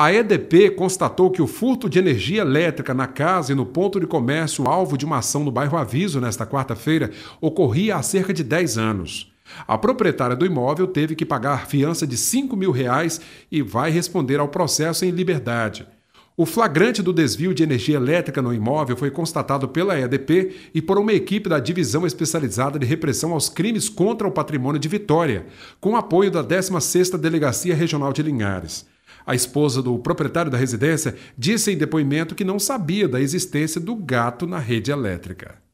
A EDP constatou que o furto de energia elétrica na casa e no ponto de comércio alvo de uma ação no bairro Aviso nesta quarta-feira ocorria há cerca de 10 anos. A proprietária do imóvel teve que pagar fiança de 5 mil reais e vai responder ao processo em liberdade. O flagrante do desvio de energia elétrica no imóvel foi constatado pela EDP e por uma equipe da Divisão Especializada de Repressão aos Crimes contra o Patrimônio de Vitória, com apoio da 16ª Delegacia Regional de Linhares. A esposa do proprietário da residência disse em depoimento que não sabia da existência do gato na rede elétrica.